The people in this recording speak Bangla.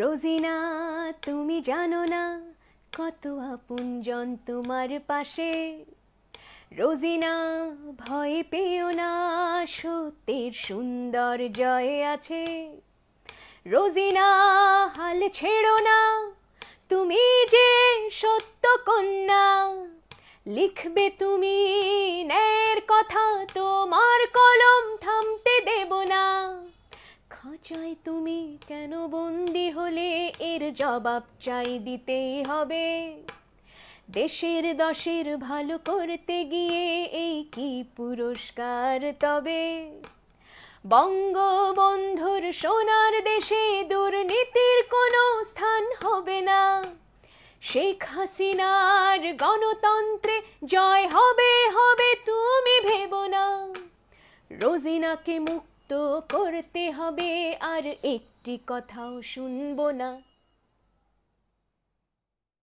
রোজিনা তুমি জানো না কত আপনজন তোমার পাশে রোজিনা ভয় পেও না সত্যের সুন্দর জয় আছে রোজিনা হাল ছেড়ো না তুমি যে সত্য কন্যা লিখবে তুমি ন্যায়ের কথা তোমার খাঁচায় তুমি কেন বন্দি হলে এর জবাব চাই দিতেই হবে দেশের দশের ভালো করতে গিয়ে এই কি পুরস্কার তবে বঙ্গবন্ধুর সোনার দেশে দুর্নীতির কোনো স্থান হবে না শেখ হাসিনার গণতন্ত্রে জয় হবে হবে তুমি ভেব না রোজিনাকে মুখ তো করতে হবে আর একটি কথাও শুনবো না